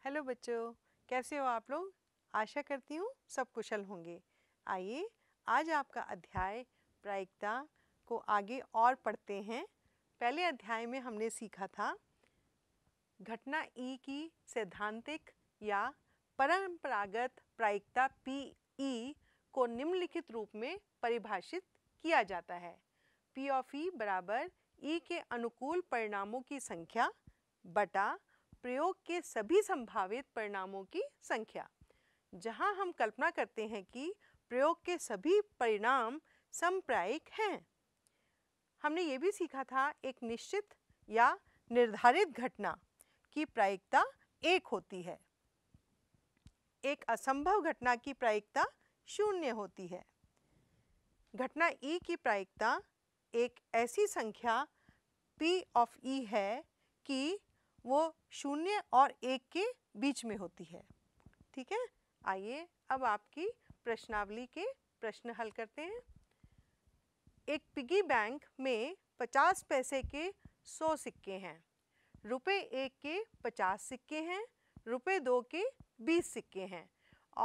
Hello बच्चों कैसे हो आप लोग आशा करती हूँ सब कुशल होंगे आइए आज आपका अध्याय प्रायिकता को आगे और पढ़ते हैं पहले अध्याय में हमने सीखा था घटना ई की सैद्धांतिक या परंपरागत प्रायिकता पी ई को निम्नलिखित रूप में परिभाषित किया जाता है पी ऑफ ई बराबर ई e के अनुकूल परिणामों की संख्या बटा प्रयोग के सभी संभावित परिणामों की संख्या जहां हम कल्पना करते हैं कि प्रयोग के सभी परिणाम संप्रायिक हैं हमने ये भी सीखा था एक निश्चित या निर्धारित घटना की प्रायिकता एक होती है एक असंभव घटना की प्रायिकता शून्य होती है घटना ई e की प्रायिकता एक ऐसी संख्या पी ऑफ ई है कि वो शून्य और एक के बीच में होती है ठीक है आइए अब आपकी प्रश्नावली के प्रश्न हल करते हैं एक पिगी बैंक में 50 पैसे के 100 सिक्के हैं रुपए एक के 50 सिक्के हैं रुपए दो के 20 सिक्के हैं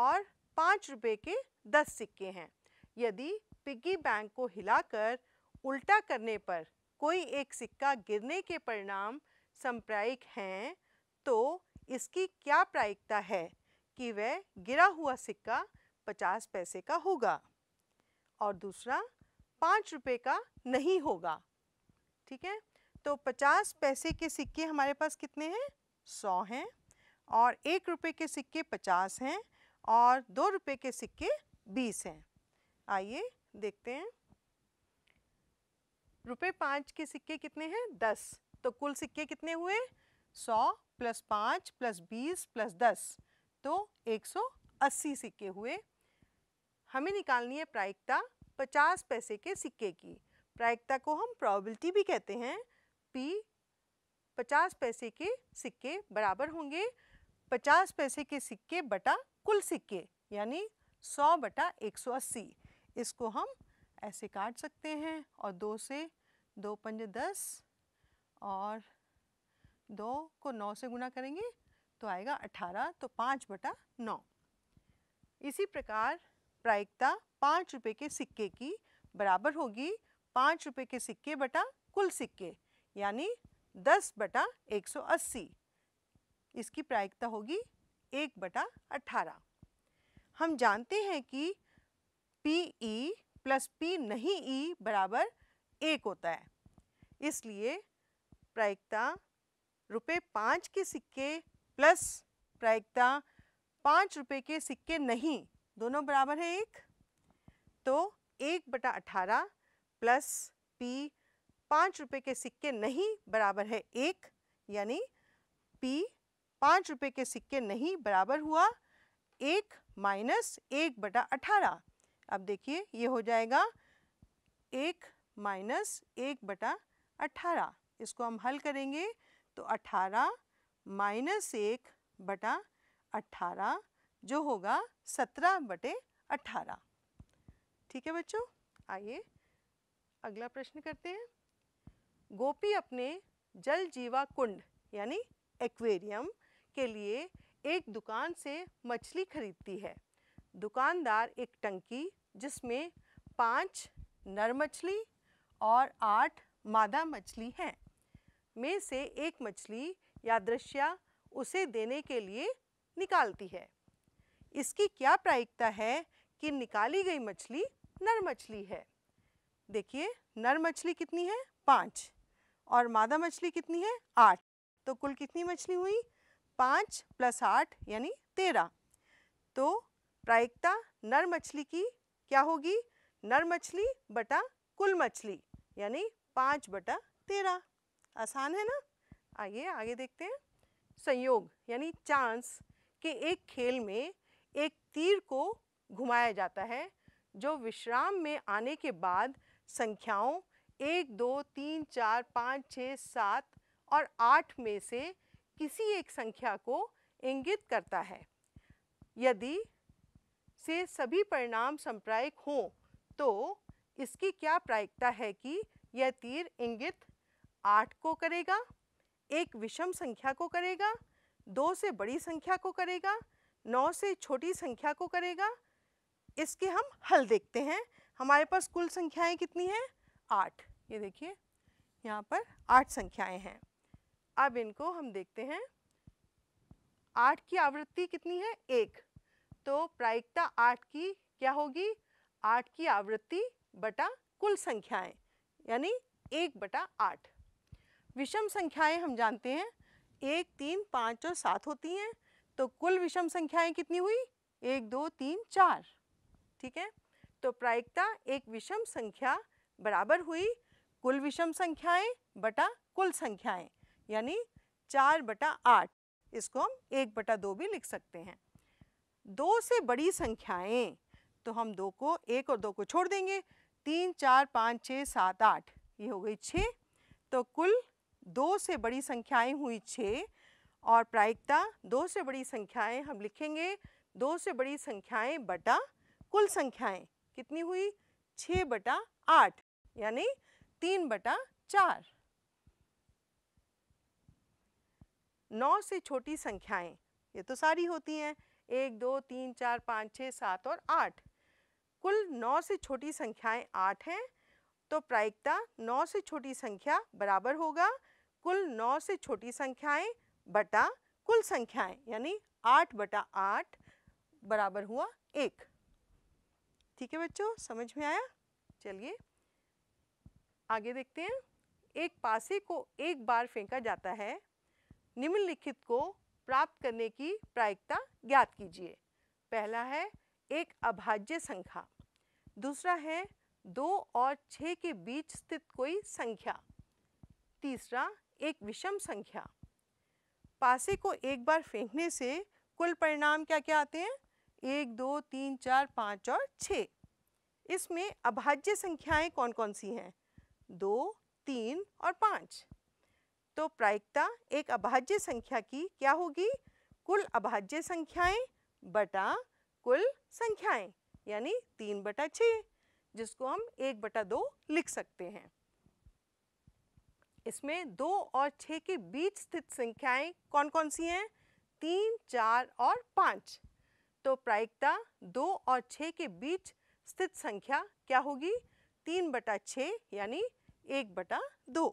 और पाँच रुपए के 10 सिक्के हैं यदि पिग्गी बैंक को हिलाकर उल्टा करने पर कोई एक सिक्का गिरने के परिणाम संप्रायिक हैं तो इसकी क्या प्रायिकता है कि वह गिरा हुआ सिक्का पचास पैसे का होगा और दूसरा पाँच रुपये का नहीं होगा ठीक है तो पचास पैसे के सिक्के हमारे पास कितने हैं सौ हैं और एक रुपये के सिक्के पचास हैं और दो रुपये के सिक्के बीस हैं आइए देखते हैं रुपये पाँच के सिक्के कितने हैं दस तो कुल सिक्के कितने हुए सौ प्लस पाँच प्लस बीस प्लस दस तो एक सौ अस्सी सिक्के हुए हमें निकालनी है प्रायिकता पचास पैसे के सिक्के की प्रायिकता को हम प्रॉबिलिटी भी कहते हैं पी पचास पैसे के सिक्के बराबर होंगे पचास पैसे के सिक्के बटा कुल सिक्के यानी सौ बटा एक सौ अस्सी इसको हम ऐसे काट सकते हैं और दो से दो पंजे दस और दो को नौ से गुना करेंगे तो आएगा अठारह तो पाँच बटा नौ इसी प्रकार प्रायिकता पाँच रुपये के सिक्के की बराबर होगी पाँच रुपये के सिक्के बटा कुल सिक्के यानी दस बटा एक सौ अस्सी इसकी प्रायिकता होगी एक बटा अट्ठारह हम जानते हैं कि पी ई प्लस पी नहीं ई e बराबर एक होता है इसलिए प्रायिकता रुपये पाँच के सिक्के प्लस प्रायिकता पाँच रुपये के सिक्के नहीं दोनों बराबर है एक तो एक बटा अठारह प्लस पी पाँच रुपये के सिक्के नहीं बराबर है एक यानी पी पाँच रुपये के सिक्के नहीं बराबर हुआ एक माइनस एक बटा अठारह अब देखिए ये हो जाएगा एक माइनस एक बटा अट्ठारह इसको हम हल करेंगे तो अठारह माइनस एक बटा अट्ठारह जो होगा सत्रह बटे अट्ठारह ठीक है बच्चों आइए अगला प्रश्न करते हैं गोपी अपने जल जीवा कुंड यानी एक्वेरियम के लिए एक दुकान से मछली खरीदती है दुकानदार एक टंकी जिसमें पाँच नर मछली और आठ मादा मछली हैं में से एक मछली यादृश्या उसे देने के लिए निकालती है इसकी क्या प्रायिकता है कि निकाली गई मछली नर मछली है देखिए नर मछली कितनी है पाँच और मादा मछली कितनी है आठ तो कुल कितनी मछली हुई पाँच प्लस आठ यानी तेरह तो प्रायिकता नर मछली की क्या होगी नर मछली बटा कुल मछली यानी पाँच बटा तेरह आसान है ना आइए आगे देखते हैं संयोग यानी चांस कि एक खेल में एक तीर को घुमाया जाता है जो विश्राम में आने के बाद संख्याओं एक दो तीन चार पाँच छः सात और आठ में से किसी एक संख्या को इंगित करता है यदि से सभी परिणाम संप्रायिक हों तो इसकी क्या प्रायिकता है कि यह तीर इंगित आठ को करेगा एक विषम संख्या को करेगा दो से बड़ी संख्या को करेगा नौ से छोटी संख्या को करेगा इसके हम हल देखते हैं हमारे पास कुल संख्याएं कितनी हैं आठ ये देखिए यहाँ पर आठ संख्याएं हैं अब इनको हम देखते हैं आठ की आवृत्ति कितनी है एक तो प्रायिकता आठ की क्या होगी आठ की आवृत्ति बटा कुल संख्याएं यानी एक बटा आठ विषम संख्याएं हम जानते हैं एक तीन पाँच और सात होती हैं तो कुल विषम संख्याएं कितनी हुई एक दो तीन चार ठीक है तो प्रायिकता एक विषम संख्या बराबर हुई कुल विषम संख्याएं बटा कुल संख्याएं यानी चार बटा आठ इसको हम एक बटा दो भी लिख सकते हैं दो से बड़ी संख्याएं तो हम दो को एक और दो को छोड़ देंगे तीन चार पाँच छः सात आठ ये हो गई छः तो कुल दो से बड़ी संख्याएं हुई छः और प्रायिकता दो से बड़ी संख्याएं हम लिखेंगे दो से बड़ी संख्याएं बटा कुल संख्याएं कितनी हुई छः बटा आठ यानी तीन बटा चार नौ से छोटी संख्याएं ये तो सारी होती हैं एक दो तीन चार पाँच छः सात और आठ कुल नौ से छोटी संख्याएं आठ हैं तो प्रायिकता नौ से छोटी संख्या बराबर होगा कुल नौ से छोटी संख्याएं बटा कुल संख्याएं यानी आठ बटा आठ बराबर हुआ एक ठीक है बच्चों समझ में आया चलिए आगे देखते हैं एक पासे को एक बार फेंका जाता है निम्नलिखित को प्राप्त करने की प्रायिकता ज्ञात कीजिए पहला है एक अभाज्य संख्या दूसरा है दो और छः के बीच स्थित कोई संख्या तीसरा एक विषम संख्या पासे को एक बार फेंकने से कुल परिणाम क्या क्या आते हैं एक दो तीन चार पाँच और छः इसमें अभाज्य संख्याएं कौन कौन सी हैं दो तीन और पाँच तो प्रायिकता एक अभाज्य संख्या की क्या होगी कुल अभाज्य संख्याएं बटा कुल संख्याएं यानी तीन बटा छ जिसको हम एक बटा दो लिख सकते हैं इसमें दो और छ के बीच स्थित संख्याएं कौन कौन सी हैं तीन चार और पाँच तो प्रायिकता दो और छ के बीच स्थित संख्या क्या होगी तीन बटा छ यानी एक बटा दो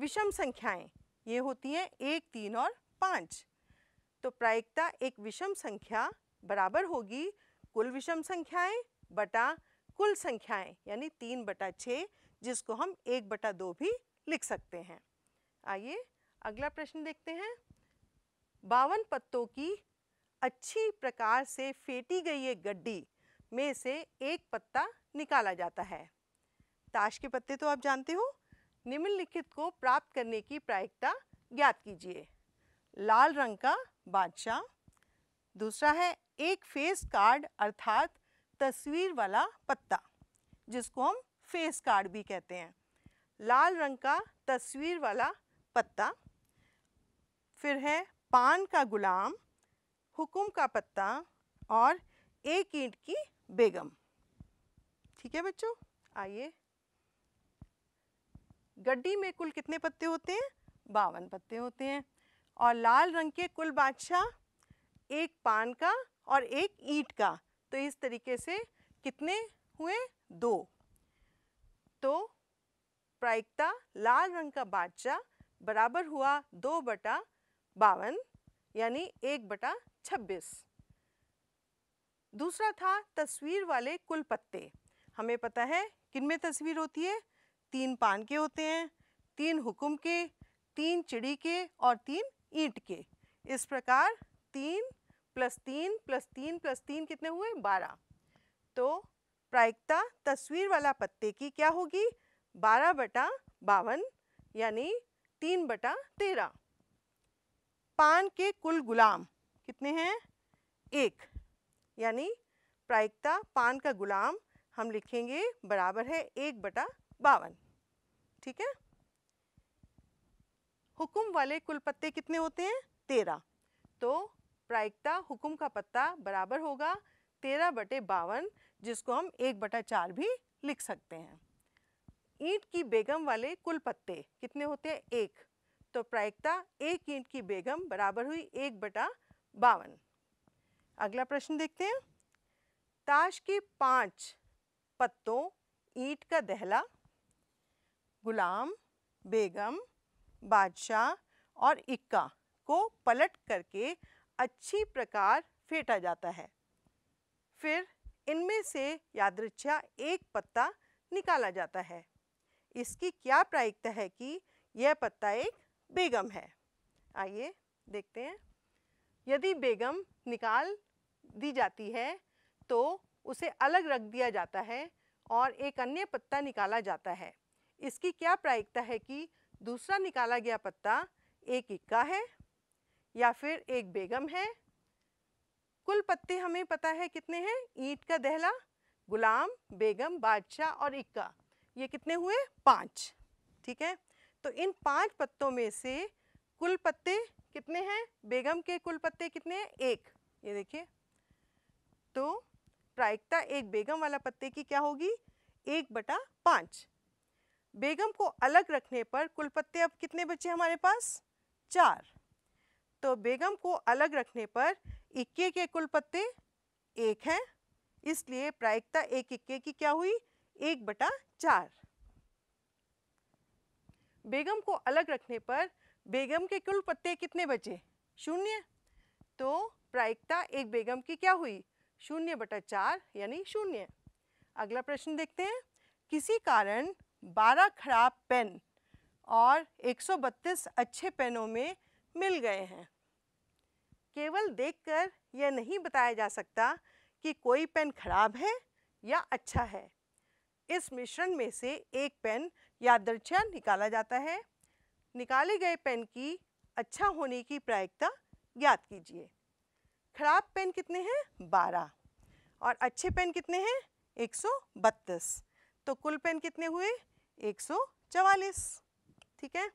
विषम संख्याएं ये होती हैं एक तीन और पाँच तो प्रायिकता एक विषम संख्या बराबर होगी कुल विषम संख्याएं बटा कुल संख्याएं यानी तीन बटा छः जिसको हम एक बटा दो भी लिख सकते हैं आइए अगला प्रश्न देखते हैं बावन पत्तों की अच्छी प्रकार से फेटी गई एक गड्डी में से एक पत्ता निकाला जाता है ताश के पत्ते तो आप जानते हो निम्नलिखित को प्राप्त करने की प्रायिकता ज्ञात कीजिए लाल रंग का बादशाह दूसरा है एक फेस कार्ड अर्थात तस्वीर वाला पत्ता जिसको हम फेस कार्ड भी कहते हैं लाल रंग का तस्वीर वाला पत्ता फिर है पान का गुलाम हुकुम का पत्ता और एक ईंट की बेगम ठीक है बच्चों आइए गड्डी में कुल कितने पत्ते होते हैं बावन पत्ते होते हैं और लाल रंग के कुल बादशाह एक पान का और एक ईट का तो इस तरीके से कितने हुए दो तो प्रायिकता लाल रंग का बादशाह बराबर हुआ दो बटा बावन यानी एक बटा छब्बीस दूसरा था तस्वीर वाले कुल पत्ते हमें पता है किन में तस्वीर होती है तीन पान के होते हैं तीन हुक्म के तीन चिड़ी के और तीन ईंट के इस प्रकार तीन प्लस तीन प्लस तीन प्लस तीन कितने हुए बारह तो प्रायिकता तस्वीर वाला पत्ते की क्या होगी बारह बटा बावन यानी तीन बटा तेरह पान के कुल गुलाम कितने हैं एक यानी प्रायिकता पान का गुलाम हम लिखेंगे बराबर है एक बटा बावन ठीक है हुक्म वाले कुल पत्ते कितने होते हैं तेरह तो प्रायिकता हुक्म का पत्ता बराबर होगा तेरह बटे बावन जिसको हम एक बटा चार भी लिख सकते हैं ईंट की बेगम वाले कुल पत्ते कितने होते हैं एक तो प्रायिकता एक ईंट की बेगम बराबर हुई एक बटा बावन अगला प्रश्न देखते हैं ताश के पांच पत्तों ईंट का दहला गुलाम बेगम बादशाह और इक्का को पलट करके अच्छी प्रकार फेंटा जाता है फिर इनमें से यादृच्छा एक पत्ता निकाला जाता है इसकी क्या प्रायिकता है कि यह पत्ता एक बेगम है आइए देखते हैं यदि बेगम निकाल दी जाती है तो उसे अलग रख दिया जाता है और एक अन्य पत्ता निकाला जाता है इसकी क्या प्रायिकता है कि दूसरा निकाला गया पत्ता एक इक्का है या फिर एक बेगम है कुल पत्ते हमें पता है कितने हैं ईंट का दहला गुलाम बेगम बादशाह और इक्का ये कितने हुए पाँच ठीक है तो इन पांच पत्तों में से कुल पत्ते कितने हैं बेगम के कुल पत्ते कितने हैं एक ये देखिए तो प्रायिकता एक बेगम वाला पत्ते की क्या होगी एक बटा पाँच बेगम को अलग रखने पर कुल पत्ते अब कितने बचे हमारे पास चार तो बेगम को अलग रखने पर इक्के के कुल पत्ते एक हैं इसलिए प्रायिकता एक इक्के की क्या हुई एक बटा चार बेगम को अलग रखने पर बेगम के कुल पत्ते कितने बचे शून्य तो प्रायिकता एक बेगम की क्या हुई शून्य बटा चार यानी शून्य अगला प्रश्न देखते हैं किसी कारण 12 खराब पेन और 132 अच्छे पेनों में मिल गए हैं केवल देखकर यह नहीं बताया जा सकता कि कोई पेन खराब है या अच्छा है इस मिश्रण में से एक पेन यादृच्छया निकाला जाता है निकाले गए पेन की अच्छा होने की प्रायिकता ज्ञात कीजिए खराब पेन कितने हैं 12 और अच्छे पेन कितने हैं 132 तो कुल पेन कितने हुए चवालीस ठीक है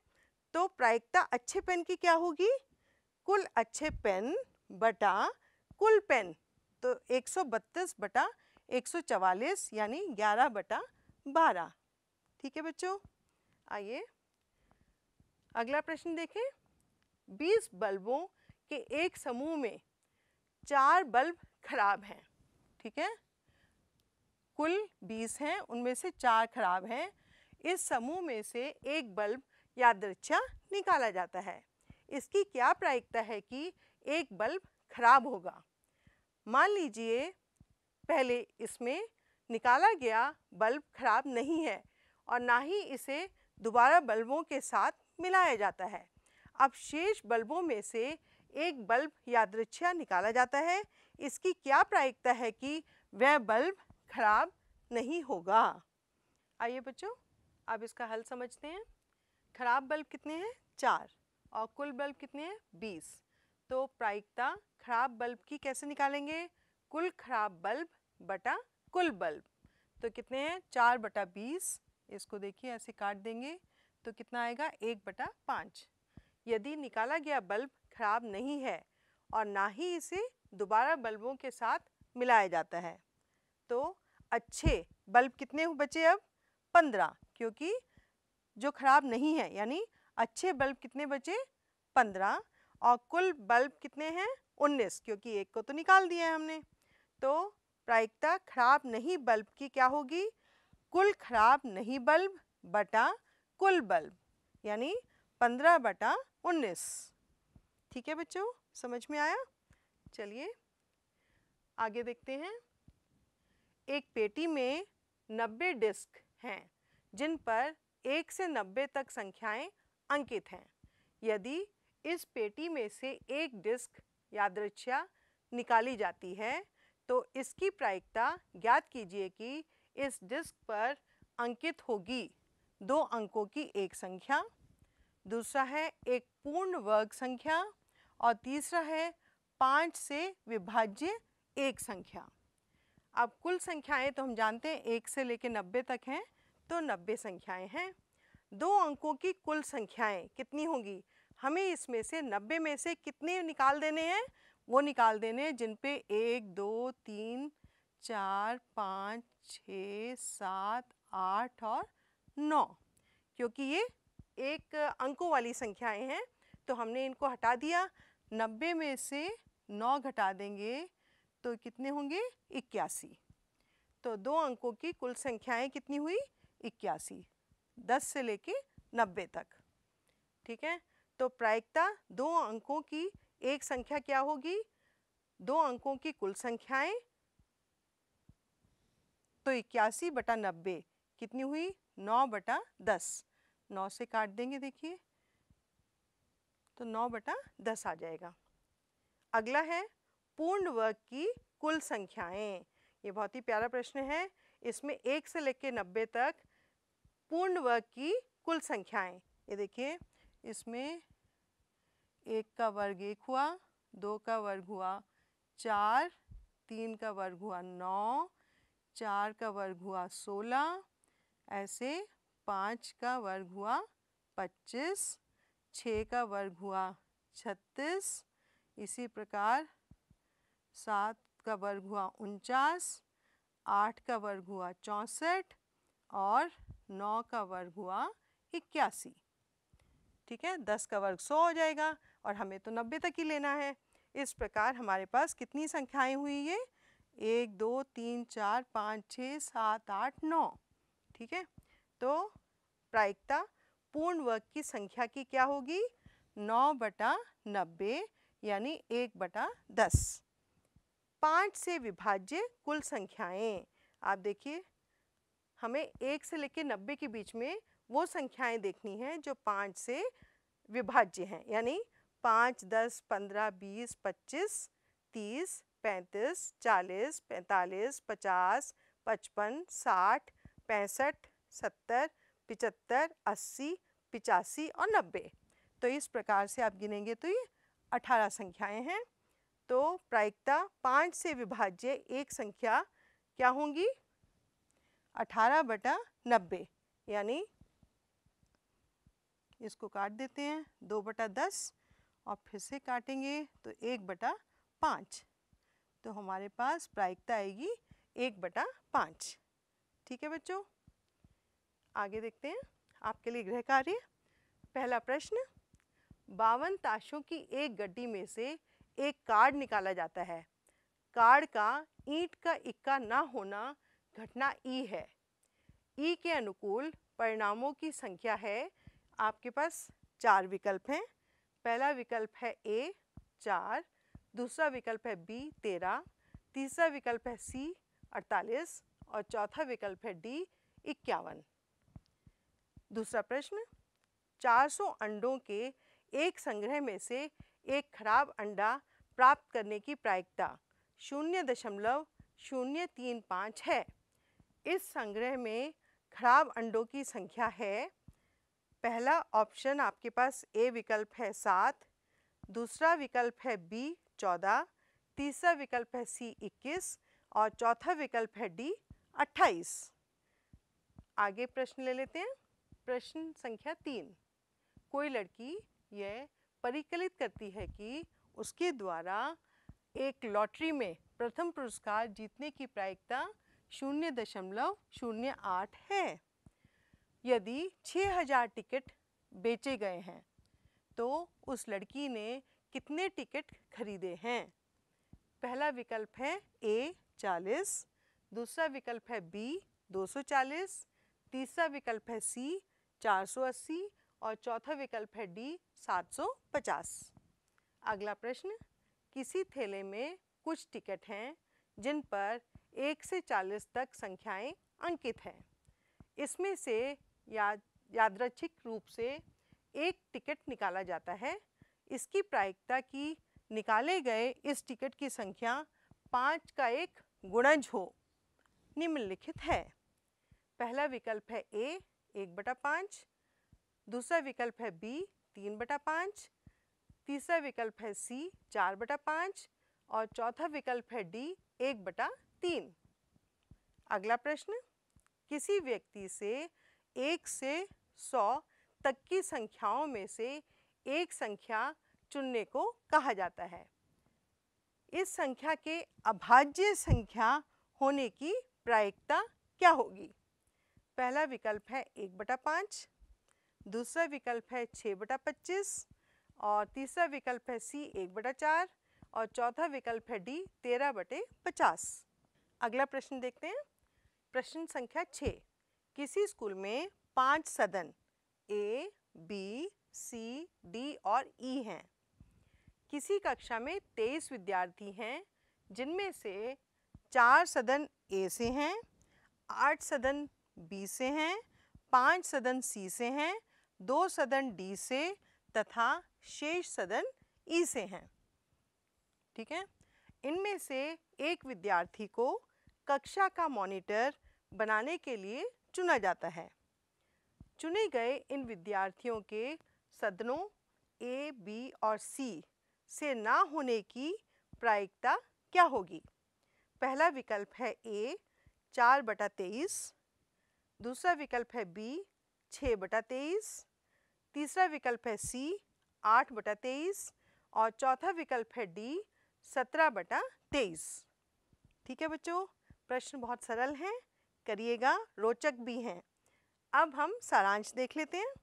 तो प्रायिकता अच्छे पेन की क्या होगी कुल अच्छे पेन बटा कुल पेन तो बत्तीस बटा चवालीस यानी 11 बटा 12 ठीक है बच्चों आइए अगला प्रश्न देखें 20 बल्बों के एक समूह में चार बल्ब खराब हैं ठीक है कुल 20 हैं उनमें से चार खराब हैं इस समूह में से एक बल्ब यादृच्छा निकाला जाता है इसकी क्या प्रायिकता है कि एक बल्ब खराब होगा मान लीजिए पहले इसमें निकाला गया बल्ब खराब नहीं है और ना ही इसे दोबारा बल्बों के साथ मिलाया जाता है अब शेष बल्बों में से एक बल्ब यादृच्छया निकाला जाता है इसकी क्या प्रायिकता है कि वह बल्ब खराब नहीं होगा आइए बच्चों अब इसका हल समझते हैं खराब बल्ब कितने हैं चार और कुल बल्ब कितने हैं बीस तो प्रायिकता खराब बल्ब की कैसे निकालेंगे कुल खराब बल्ब बटा कुल बल्ब तो कितने हैं चार बटा बीस इसको देखिए ऐसे काट देंगे तो कितना आएगा एक बटा पाँच यदि निकाला गया बल्ब खराब नहीं है और ना ही इसे दोबारा बल्बों के साथ मिलाया जाता है तो अच्छे बल्ब कितने बचे अब पंद्रह क्योंकि जो खराब नहीं है यानी अच्छे बल्ब कितने बचे पंद्रह और कुल बल्ब कितने हैं उन्नीस क्योंकि एक को तो निकाल दिया है हमने तो प्रायिकता खराब नहीं बल्ब की क्या होगी कुल खराब नहीं बल्ब बटा कुल बल्ब यानी पंद्रह बटा उन्नीस ठीक है बच्चों समझ में आया चलिए आगे देखते हैं एक पेटी में नब्बे डिस्क हैं जिन पर एक से नब्बे तक संख्याएं अंकित हैं यदि इस पेटी में से एक डिस्क यादृच्छा निकाली जाती है तो इसकी प्रायिकता ज्ञात कीजिए कि इस डिस्क पर अंकित होगी दो अंकों की एक संख्या दूसरा है एक पूर्ण वर्ग संख्या और तीसरा है पाँच से विभाज्य एक संख्या अब कुल संख्याएं तो हम जानते हैं एक से लेकर नब्बे तक हैं तो नब्बे संख्याएं हैं दो अंकों की कुल संख्याएं कितनी होंगी हमें इसमें से नब्बे में से कितने निकाल देने हैं वो निकाल देने हैं जिन पे एक दो तीन चार पाँच छ सात आठ और नौ क्योंकि ये एक अंकों वाली संख्याएं हैं तो हमने इनको हटा दिया नब्बे में से नौ घटा देंगे तो कितने होंगे इक्यासी तो दो अंकों की कुल संख्याएं कितनी हुई इक्यासी दस से लेके नब्बे तक ठीक है तो प्रायिकता दो अंकों की एक संख्या क्या होगी दो अंकों की कुल संख्याएं तो इक्यासी बटा नब्बे कितनी हुई नौ बटा दस नौ से काट देंगे देखिए तो नौ बटा दस आ जाएगा अगला है पूर्ण वर्ग की कुल संख्याएं ये बहुत ही प्यारा प्रश्न है इसमें एक से लेकर नब्बे तक पूर्ण वर्ग की कुल संख्याएं ये देखिए इसमें एक का वर्ग एक हुआ दो का वर्ग हुआ चार तीन का वर्ग हुआ नौ चार का वर्ग हुआ सोलह ऐसे पाँच का वर्ग हुआ पच्चीस छः का वर्ग हुआ छत्तीस इसी प्रकार सात का वर्ग हुआ उनचास आठ का वर्ग हुआ चौंसठ और नौ का वर्ग हुआ इक्यासी ठीक है दस का वर्ग सौ हो जाएगा और हमें तो नब्बे तक ही लेना है इस प्रकार हमारे पास कितनी संख्याएं हुई ये एक दो तीन चार पाँच छः सात आठ नौ ठीक है तो प्रायिकता पूर्ण वर्ग की संख्या की क्या होगी नौ बटा नब्बे यानी एक बटा दस पाँच से विभाज्य कुल संख्याएं आप देखिए हमें एक से लेकर नब्बे के बीच में वो संख्याएं देखनी हैं जो पाँच से विभाज्य हैं यानी पाँच दस पंद्रह बीस पच्चीस तीस पैंतीस चालीस पैंतालीस पचास पचपन साठ पैंसठ सत्तर पिचत्तर अस्सी पिचासी और नब्बे तो इस प्रकार से आप गिनेंगे तो ये अठारह संख्याएं हैं तो प्रायिकता पाँच से विभाज्य एक संख्या क्या होंगी अठारह बटा नब्बे यानी इसको काट देते हैं दो बटा दस और फिर से काटेंगे तो एक बटा पाँच तो हमारे पास प्रायिकता आएगी एक बटा पाँच ठीक है बच्चों आगे देखते हैं आपके लिए गृह कार्य पहला प्रश्न बावन ताशों की एक गड्डी में से एक कार्ड निकाला जाता है कार्ड का ईंट का इक्का ना होना घटना ई है ई के अनुकूल परिणामों की संख्या है आपके पास चार विकल्प हैं पहला विकल्प है ए चार दूसरा विकल्प है बी तेरह तीसरा विकल्प है सी अड़तालीस और चौथा विकल्प है डी इक्यावन दूसरा प्रश्न 400 अंडों के एक संग्रह में से एक खराब अंडा प्राप्त करने की प्रायिकता शून्य दशमलव शून्य तीन पाँच है इस संग्रह में खराब अंडों की संख्या है पहला ऑप्शन आपके पास ए विकल्प है सात दूसरा विकल्प है बी चौदह तीसरा विकल्प है सी इक्कीस और चौथा विकल्प है डी अट्ठाईस आगे प्रश्न ले लेते हैं प्रश्न संख्या तीन कोई लड़की यह परिकलित करती है कि उसके द्वारा एक लॉटरी में प्रथम पुरस्कार जीतने की प्रायिकता शून्य दशमलव शून्य आठ है यदि छः हजार टिकट बेचे गए हैं तो उस लड़की ने कितने टिकट खरीदे हैं पहला विकल्प है ए चालीस दूसरा विकल्प है बी दो सौ चालीस तीसरा विकल्प है सी चार सौ अस्सी और चौथा विकल्प है डी 750। अगला प्रश्न किसी थैले में कुछ टिकट हैं जिन पर एक से चालीस तक संख्याएं अंकित हैं इसमें से याद यादृच्छिक रूप से एक टिकट निकाला जाता है इसकी प्रायिकता की निकाले गए इस टिकट की संख्या पाँच का एक गुणज हो निम्नलिखित है पहला विकल्प है ए एक बटा पाँच दूसरा विकल्प है बी तीन बटा पाँच तीसरा विकल्प है सी चार बटा पाँच और चौथा विकल्प है डी एक बटा तीन अगला प्रश्न किसी व्यक्ति से एक से सौ तक की संख्याओं में से एक संख्या चुनने को कहा जाता है इस संख्या के अभाज्य संख्या होने की प्रायिकता क्या होगी पहला विकल्प है एक बटा पाँच दूसरा विकल्प है छः बटा पच्चीस और तीसरा विकल्प है सी एक बटा चार और चौथा विकल्प है डी तेरह बटे पचास अगला प्रश्न देखते हैं प्रश्न संख्या छः किसी स्कूल में पांच सदन ए बी सी डी और ई e हैं किसी कक्षा में तेईस विद्यार्थी हैं जिनमें से चार सदन ए से हैं आठ सदन बी से हैं पांच सदन सी से हैं दो सदन डी से तथा शेष सदन ई से हैं ठीक है इनमें से एक विद्यार्थी को कक्षा का मॉनिटर बनाने के लिए चुना जाता है चुने गए इन विद्यार्थियों के सदनों ए बी और सी से ना होने की प्रायिकता क्या होगी पहला विकल्प है ए चार बटा तेईस दूसरा विकल्प है बी छः बटा तेईस तीसरा विकल्प है सी आठ बटा तेईस और चौथा विकल्प है डी सत्रह बटा तेईस ठीक है बच्चों प्रश्न बहुत सरल हैं करिएगा रोचक भी हैं अब हम सारांश देख लेते हैं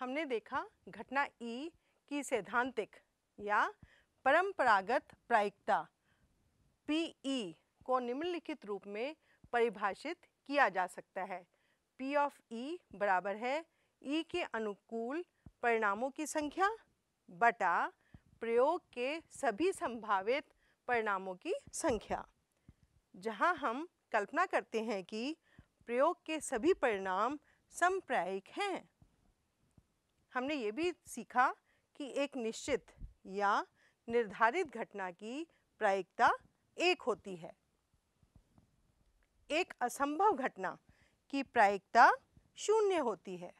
हमने देखा घटना ई e की सैद्धांतिक या परंपरागत प्रायिकता पीई e को निम्नलिखित रूप में परिभाषित किया जा सकता है पी ऑफ ई बराबर है ई e के अनुकूल परिणामों की संख्या बटा प्रयोग के सभी संभावित परिणामों की संख्या जहां हम कल्पना करते हैं कि प्रयोग के सभी परिणाम संप्रायिक हैं हमने ये भी सीखा कि एक निश्चित या निर्धारित घटना की प्रायिकता एक होती है एक असंभव घटना की प्रायिकता शून्य होती है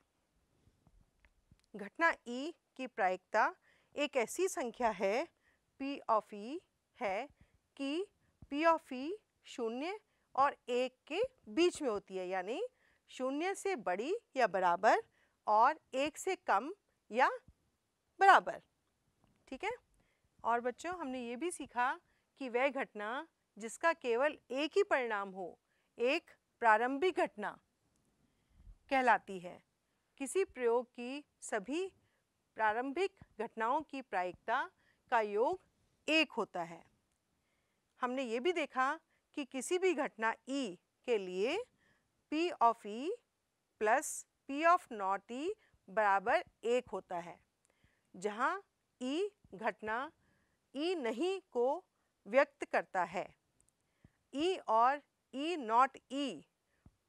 घटना ई e की प्रायिकता एक ऐसी संख्या है पी ऑफ ई है कि पी ऑफ ई शून्य और एक के बीच में होती है यानी शून्य से बड़ी या बराबर और एक से कम या बराबर ठीक है और बच्चों हमने ये भी सीखा कि वह घटना जिसका केवल एक ही परिणाम हो एक प्रारंभिक घटना कहलाती है किसी प्रयोग की सभी प्रारंभिक घटनाओं की प्रायिकता का योग एक होता है हमने ये भी देखा कि किसी भी घटना E के लिए P of E plus P of not E बराबर एक होता है जहाँ E घटना E नहीं को व्यक्त करता है E और E नॉट E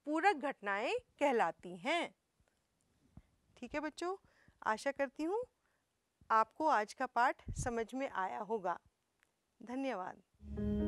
पूरक घटनाएं कहलाती हैं ठीक है बच्चों आशा करती हूँ आपको आज का पाठ समझ में आया होगा धन्यवाद